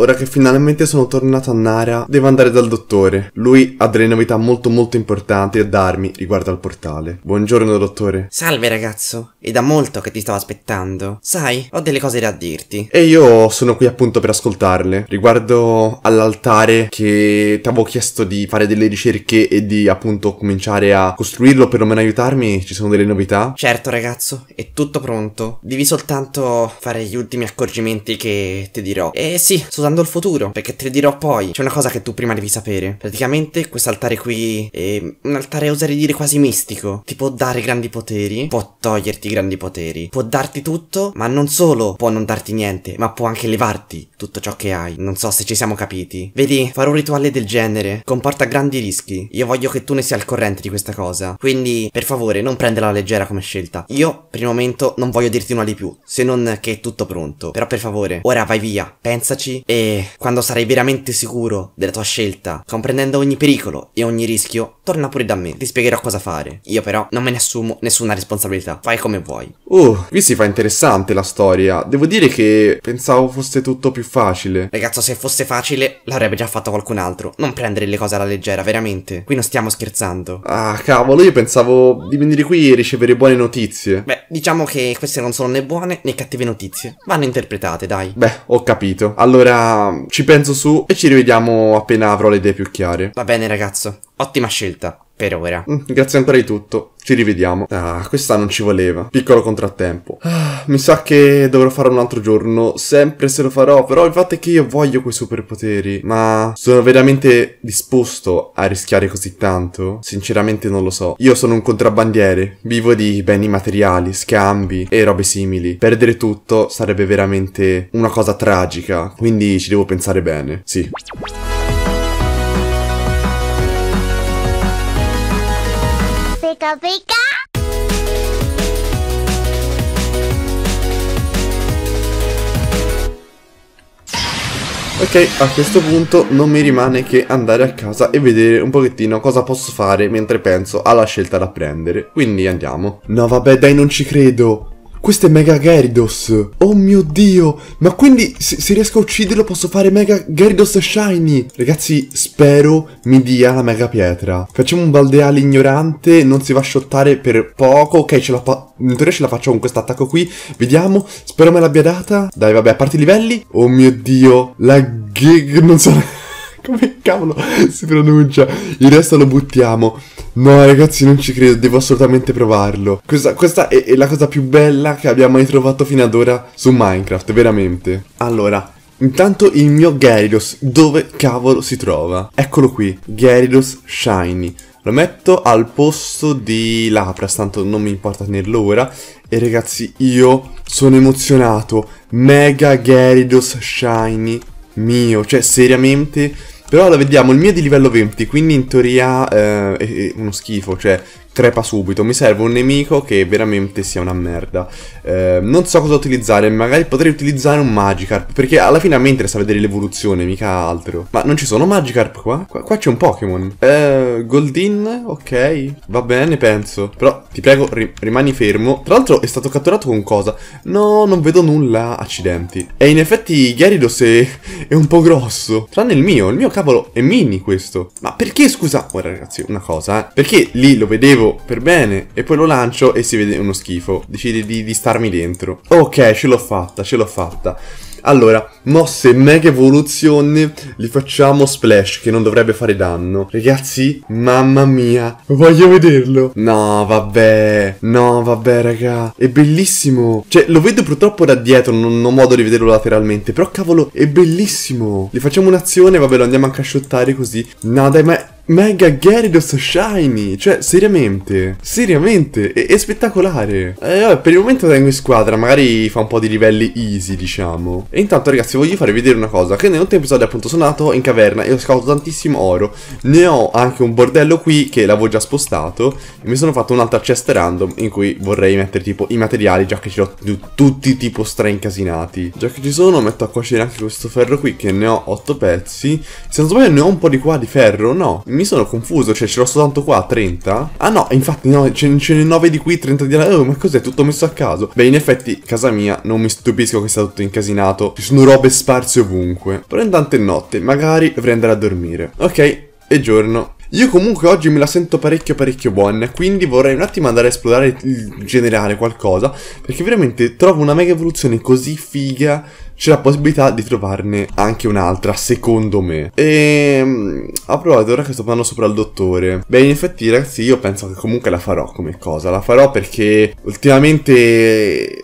Ora che finalmente sono tornato a Nara, devo andare dal dottore. Lui ha delle novità molto molto importanti da darmi riguardo al portale. Buongiorno, dottore. Salve, ragazzo. È da molto che ti stavo aspettando. Sai, ho delle cose da dirti. E io sono qui appunto per ascoltarle. Riguardo all'altare che ti avevo chiesto di fare delle ricerche e di appunto cominciare a costruirlo, per perlomeno aiutarmi, ci sono delle novità? Certo, ragazzo. È tutto pronto. Devi soltanto fare gli ultimi accorgimenti che ti dirò. E eh, sì, scusate usando il futuro, perché te le dirò poi. C'è una cosa che tu prima devi sapere. Praticamente quest'altare qui è un altare, oserei dire, quasi mistico. Ti può dare grandi poteri, può toglierti grandi poteri, può darti tutto, ma non solo può non darti niente, ma può anche levarti tutto ciò che hai. Non so se ci siamo capiti. Vedi, fare un rituale del genere comporta grandi rischi. Io voglio che tu ne sia al corrente di questa cosa. Quindi, per favore, non prenderla leggera come scelta. Io, per il momento, non voglio dirti nulla di più, se non che è tutto pronto. Però per favore, ora vai via, pensaci e quando sarai veramente sicuro della tua scelta, comprendendo ogni pericolo e ogni rischio, torna pure da me, ti spiegherò cosa fare. Io però non me ne assumo nessuna responsabilità, fai come vuoi. Uh, qui si fa interessante la storia. Devo dire che pensavo fosse tutto più facile. Ragazzo, se fosse facile l'avrebbe già fatto qualcun altro. Non prendere le cose alla leggera, veramente. Qui non stiamo scherzando. Ah, cavolo, io pensavo di venire qui e ricevere buone notizie. Beh, diciamo che queste non sono né buone né cattive notizie. Vanno interpretate, dai. Beh, ho capito. Allora Ah, ci penso su e ci rivediamo appena avrò le idee più chiare. Va bene ragazzo, Ottima scelta, per ora. Mm, grazie ancora di tutto. Ci rivediamo. Ah, questa non ci voleva. Piccolo contrattempo. Ah, mi sa che dovrò fare un altro giorno. Sempre se lo farò. Però il fatto è che io voglio quei superpoteri. Ma sono veramente disposto a rischiare così tanto? Sinceramente non lo so. Io sono un contrabbandiere. Vivo di beni materiali, scambi e robe simili. Perdere tutto sarebbe veramente una cosa tragica. Quindi ci devo pensare bene. Sì. pica pica. Ok, a questo punto non mi rimane che andare a casa e vedere un pochettino cosa posso fare mentre penso alla scelta da prendere. Quindi andiamo. No vabbè, dai, non ci credo. Questo è Mega Gyarados. Oh mio dio. Ma quindi se, se, riesco a ucciderlo posso fare Mega Gyarados Shiny. Ragazzi, spero mi dia la Mega Pietra. Facciamo un Baldeale ignorante. Non si va a shottare per poco. Ok, ce la fa... In teoria ce la faccio con questo attacco qui. Vediamo. Spero me l'abbia data. Dai, vabbè, a parte i livelli. Oh mio dio. La gig... Non so... Come cavolo si pronuncia? Il resto lo buttiamo. No, ragazzi, non ci credo, devo assolutamente provarlo. Questa, questa è, è, la cosa più bella che abbiamo mai trovato fino ad ora su Minecraft, veramente. Allora, intanto il mio Gyarados, dove cavolo si trova? Eccolo qui, Gyarados Shiny. Lo metto al posto di Lapras, tanto non mi importa tenerlo ora. E ragazzi, io sono emozionato. Mega Gyarados Shiny mio, cioè seriamente però ora vediamo, il mio è di livello 20, quindi in teoria eh, è uno schifo, cioè crepa subito. Mi serve un nemico che veramente sia una merda. Eh, non so cosa utilizzare, magari potrei utilizzare un Magikarp, perché alla fine a me interessa vedere l'evoluzione, mica altro. Ma non ci sono Magikarp qua? Qua, qua c'è un Pokémon. Eh, Goldin, ok, va bene, penso. Però ti prego, ri rimani fermo. Tra l'altro è stato catturato con cosa? No, non vedo nulla, accidenti. E in effetti Gyarados è, è un po' grosso, tranne il mio, il mio cavolo, è mini questo. Ma perché, scusa... Ora, ragazzi, una cosa, eh. Perché lì lo vedevo per bene e poi lo lancio e si vede uno schifo. Decide di, di starmi dentro. Ok, ce l'ho fatta, ce l'ho fatta. Allora, mosse mega evoluzione, li facciamo splash, che non dovrebbe fare danno. Ragazzi, mamma mia, voglio vederlo. No, vabbè, no, vabbè, raga, è bellissimo. Cioè, lo vedo purtroppo da dietro, non ho modo di vederlo lateralmente, però cavolo, è bellissimo. Gli facciamo un'azione, vabbè, lo andiamo anche a shottare così. No, dai, ma Mega Gyarados Shiny Cioè seriamente Seriamente È, è spettacolare eh, vabbè, Per il momento tengo in squadra Magari fa un po' di livelli easy diciamo E intanto ragazzi voglio farvi vedere una cosa Che nell'ultimo episodio appunto sono andato in caverna E ho scavato tantissimo oro Ne ho anche un bordello qui Che l'avevo già spostato E mi sono fatto un'altra chest random In cui vorrei mettere tipo i materiali Già che ce l'ho tutti tipo stra incasinati Già che ci sono metto a cuocere anche questo ferro qui Che ne ho 8 pezzi Se non sbaglio ne ho un po' di qua di ferro No mi sono confuso, cioè ce l'ho soltanto qua, 30? Ah no, infatti no, ce, n'è 9 di qui, 30 di là, oh ma cos'è, tutto messo a caso? Beh, in effetti, casa mia, non mi stupisco che sia tutto incasinato, ci sono robe sparse ovunque. Però intanto è notte, magari dovrei andare a dormire. Ok, è giorno, io comunque oggi me la sento parecchio parecchio buona, quindi vorrei un attimo andare a esplorare il generale qualcosa, perché veramente trovo una mega evoluzione così figa, c'è la possibilità di trovarne anche un'altra, secondo me. E ehm, a proposito, ora che sto parlando sopra il dottore, beh, in effetti, ragazzi, io penso che comunque la farò come cosa. La farò perché ultimamente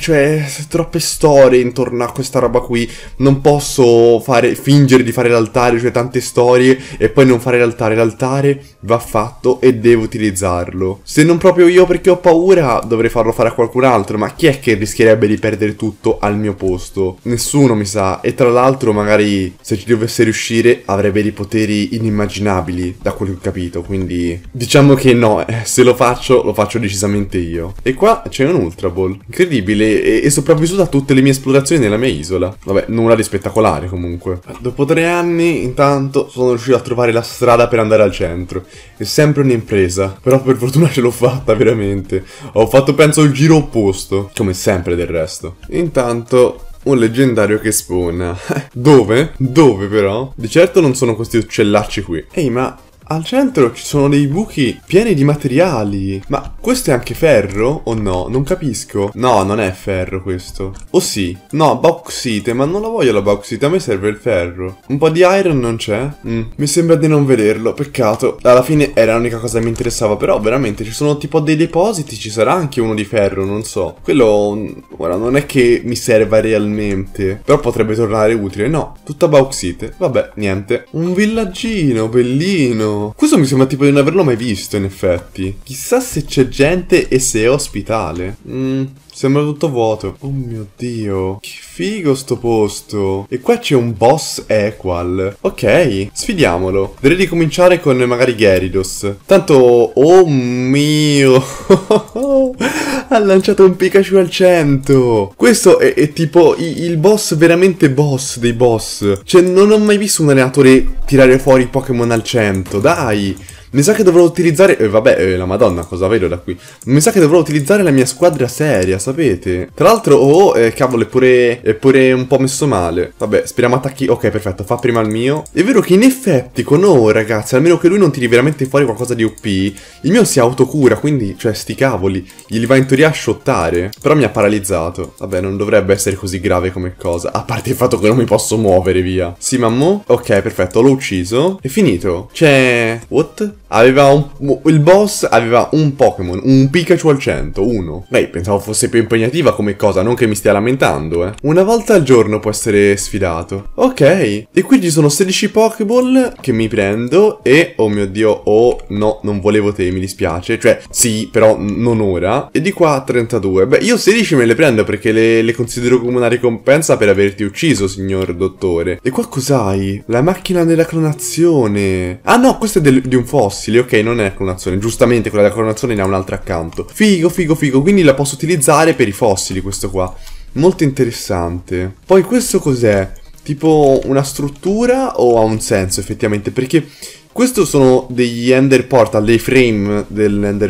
cioè, troppe storie intorno a questa roba qui. Non posso fare, fingere di fare l'altare, cioè tante storie, e poi non fare l'altare. L'altare va fatto e devo utilizzarlo. Se non proprio io perché ho paura, dovrei farlo fare a qualcun altro. Ma chi è che rischierebbe di perdere tutto al mio posto? Nessuno, mi sa. E tra l'altro, magari se ci dovesse riuscire, avrebbe dei poteri inimmaginabili, da quello che ho capito. Quindi, diciamo che no, eh, se lo faccio, lo faccio decisamente io. E qua c'è un Ultra Ball Incredibile, e, e sopravvissuta a tutte le mie esplorazioni nella mia isola. Vabbè, nulla di spettacolare comunque. Dopo tre anni, intanto, sono riuscito a trovare la strada per andare al centro. È sempre un'impresa, però per fortuna ce l'ho fatta veramente. Ho fatto, penso, il giro opposto, come sempre del resto. Intanto, un leggendario che spona. Dove? Dove però? Di certo non sono questi uccellacci qui. Ehi, ma al centro ci sono dei buchi pieni di materiali. Ma questo è anche ferro o no? Non capisco. No, non è ferro questo. O sì? No, bauxite, ma non la voglio la bauxite, a me serve il ferro. Un po' di iron non c'è? Mm, mi sembra di non vederlo, peccato. Alla fine era l'unica cosa che mi interessava, però veramente ci sono tipo dei depositi, ci sarà anche uno di ferro, non so. Quello, mm, ora, non è che mi serva realmente, però potrebbe tornare utile. No, tutta bauxite. Vabbè, niente. Un villaggino, bellino. Questo mi sembra tipo di non averlo mai visto, in effetti. Chissà se c'è gente e se è ospitale. Mmm, Sembra tutto vuoto. Oh mio dio. Che figo sto posto. E qua c'è un boss equal. Ok, sfidiamolo. Direi di cominciare con magari Geridos. Tanto... Oh mio... ha lanciato un Pikachu al 100. Questo è, è tipo il boss veramente boss dei boss. Cioè non ho mai visto un allenatore tirare fuori Pokémon al 100, dai. Mi sa che dovrò utilizzare... Eh, vabbè, eh, la madonna, cosa vedo da qui? Mi sa che dovrò utilizzare la mia squadra seria, sapete? Tra l'altro, oh, oh, eh, cavolo, è pure, è pure un po' messo male. Vabbè, speriamo attacchi... Ok, perfetto, fa prima il mio. È vero che in effetti, con oh, ragazzi, almeno che lui non tiri veramente fuori qualcosa di OP, il mio si autocura, quindi, cioè, sti cavoli, gli va in teoria a shottare. Però mi ha paralizzato. Vabbè, non dovrebbe essere così grave come cosa. A parte il fatto che non mi posso muovere, via. Sì, mammo? Ok, perfetto, l'ho ucciso. È finito. C'è... Cioè, what? Aveva un, il boss aveva un Pokémon, un Pikachu al 100, uno. Beh, pensavo fosse più impegnativa come cosa, non che mi stia lamentando, eh. Una volta al giorno può essere sfidato. Ok, e qui ci sono 16 Pokéball che mi prendo e, oh mio Dio, oh no, non volevo te, mi dispiace. Cioè, sì, però non ora. E di qua 32. Beh, io 16 me le prendo perché le, le considero come una ricompensa per averti ucciso, signor dottore. E qua cos'hai? La macchina della clonazione. Ah no, questo è del, di un fossile. Tessili, ok, non è la clonazione. Giustamente quella della clonazione ne ha un altro account. Figo, figo, figo. Quindi la posso utilizzare per i fossili questo qua. Molto interessante. Poi questo cos'è? tipo una struttura o ha un senso effettivamente? Perché questo sono degli ender portal, dei frame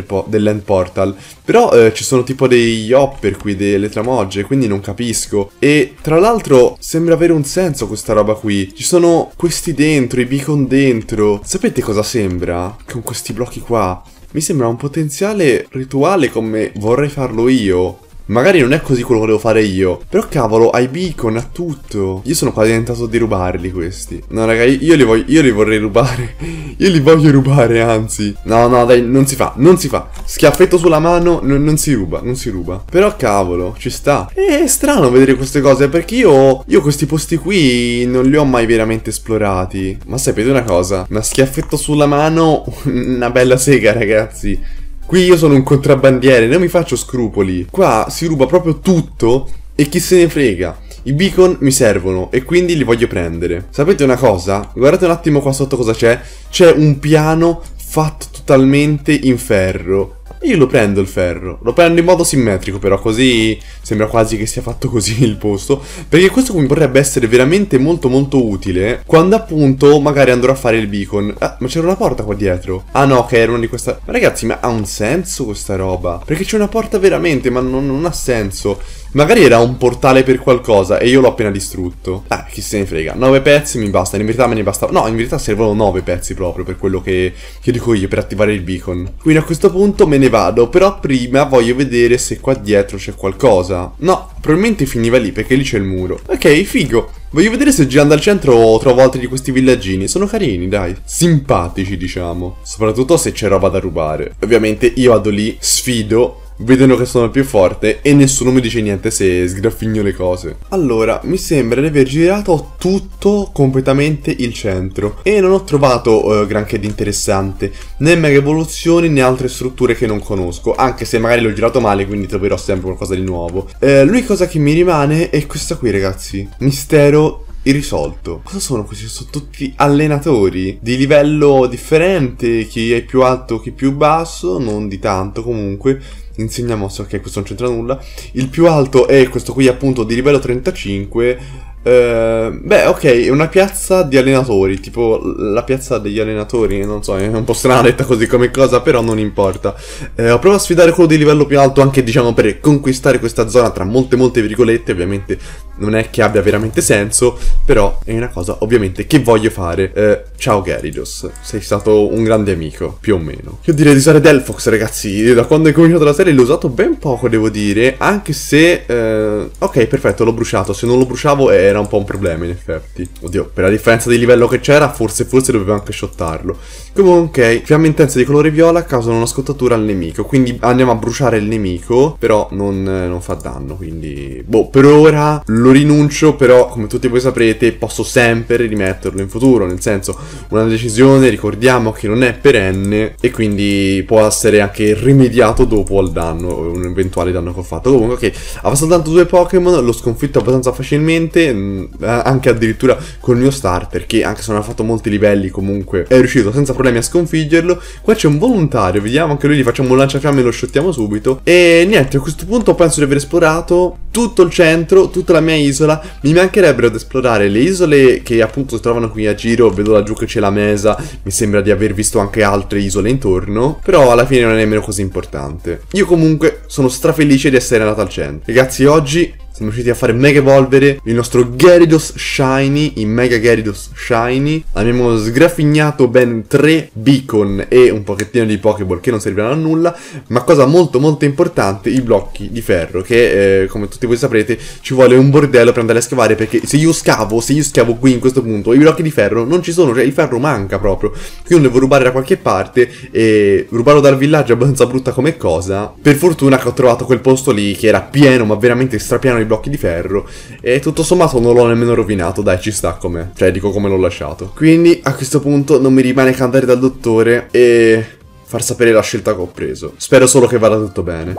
po portal, però eh, ci sono tipo degli hopper qui, delle tramogge, quindi non capisco. E tra l'altro sembra avere un senso questa roba qui. Ci sono questi dentro, i beacon dentro. Sapete cosa sembra? Con questi blocchi qua. Mi sembra un potenziale rituale come vorrei farlo io. Magari non è così quello che volevo fare io. Però cavolo, ai beacon, a tutto. Io sono quasi tentato di rubarli questi. No, raga, io li, voglio, io li vorrei rubare. io li voglio rubare, anzi. No, no, dai, non si fa, non si fa. Schiaffetto sulla mano, non si ruba, non si ruba. Però cavolo, ci sta. Eh, è strano vedere queste cose perché io, io questi posti qui non li ho mai veramente esplorati. Ma sapete una cosa? Una schiaffetto sulla mano, una bella sega, ragazzi. Qui io sono un contrabbandiere, non mi faccio scrupoli. Qua si ruba proprio tutto e chi se ne frega. I beacon mi servono e quindi li voglio prendere. Sapete una cosa? Guardate un attimo qua sotto cosa c'è. C'è un piano fatto totalmente in ferro io lo prendo il ferro, lo prendo in modo simmetrico però, così sembra quasi che sia fatto così il posto, perché questo mi potrebbe essere veramente molto molto utile quando appunto magari andrò a fare il beacon. Ah, ma c'era una porta qua dietro? Ah no, che era una di questa... Ma ragazzi, ma ha un senso questa roba? Perché c'è una porta veramente, ma non, non ha senso. Magari era un portale per qualcosa e io l'ho appena distrutto. Eh, chi se ne frega. 9 pezzi mi basta, in verità me ne basta. No, in verità servono 9 pezzi proprio per quello che, che dico io, per attivare il beacon. Quindi a questo punto me ne vado, però prima voglio vedere se qua dietro c'è qualcosa. No, probabilmente finiva lì perché lì c'è il muro. Ok, figo. Voglio vedere se girando al centro trovo altri di questi villaggini. Sono carini, dai. Simpatici, diciamo. Soprattutto se c'è roba da rubare. Ovviamente io vado lì, sfido vedono che sono più forte e nessuno mi dice niente se sgraffigno le cose. Allora, mi sembra di aver girato tutto completamente il centro e non ho trovato eh, granché di interessante, né mega evoluzioni né altre strutture che non conosco, anche se magari l'ho girato male quindi troverò sempre qualcosa di nuovo. Eh, l'unica cosa che mi rimane è questa qui ragazzi, mistero irrisolto. Cosa sono questi? Sono tutti allenatori di livello differente, chi è più alto, chi più basso, non di tanto comunque. Insegniamo, ok, questo non c'entra nulla. Il più alto è questo qui appunto di livello 35 Ehm, beh, ok, è una piazza di allenatori, tipo la piazza degli allenatori, non so, è un po' strana detta così come cosa, però non importa. Uh, ho provato a sfidare quello di livello più alto anche, diciamo, per conquistare questa zona tra molte molte virgolette, ovviamente non è che abbia veramente senso, però è una cosa ovviamente che voglio fare. Uh, ciao Geridos, sei stato un grande amico, più o meno. Io direi di usare Delfox, ragazzi, da quando ho cominciato la serie l'ho usato ben poco, devo dire, anche se... Eh, ok, perfetto, l'ho bruciato, se non lo bruciavo era era un po' un problema in effetti. Oddio, per la differenza di livello che c'era, forse forse dovevo anche shottarlo. Comunque, fiamme intense di colore viola causano una scottatura al nemico, quindi andiamo a bruciare il nemico, però non, eh, non fa danno, quindi... Boh, per ora lo rinuncio, però come tutti voi saprete posso sempre rimetterlo in futuro, nel senso una decisione, ricordiamo che non è perenne e quindi può essere anche rimediato dopo al danno, un eventuale danno che ho fatto. Comunque, ok, aveva soltanto due Pokémon, l'ho sconfitto abbastanza facilmente, Ehm, anche addirittura col mio starter che anche se non ha fatto molti livelli comunque è riuscito senza problemi a sconfiggerlo. Qua c'è un volontario, vediamo anche lui, gli facciamo un lanciafiamme e lo shottiamo subito. E niente, a questo punto penso di aver esplorato tutto il centro, tutta la mia isola. Mi mancherebbero ad esplorare le isole che appunto si trovano qui a giro, vedo laggiù che c'è la mesa, mi sembra di aver visto anche altre isole intorno, però alla fine non è nemmeno così importante. Io comunque sono strafelice di essere andato al centro. Ragazzi, oggi siamo riusciti a fare mega evolvere il nostro Gyarados Shiny, il Mega Gyarados Shiny. Abbiamo sgraffignato ben 3 beacon e un pochettino di Pokéball che non serviranno a nulla. Ma cosa molto molto importante, i blocchi di ferro, che eh, come tutti voi saprete ci vuole un bordello per andare a scavare. Perché se io scavo, se io scavo qui in questo punto, i blocchi di ferro non ci sono, cioè il ferro manca proprio. Quindi devo rubare da qualche parte e rubarlo dal villaggio è abbastanza brutta come cosa. Per fortuna che ho trovato quel posto lì che era pieno, ma veramente strapieno di i blocchi di ferro. E tutto sommato non l'ho nemmeno rovinato, dai ci sta com'è cioè dico come l'ho lasciato. Quindi a questo punto non mi rimane che andare dal dottore e far sapere la scelta che ho preso. Spero solo che vada tutto bene.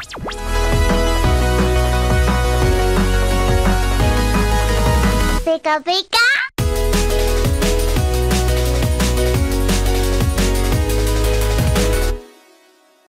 Pica pica!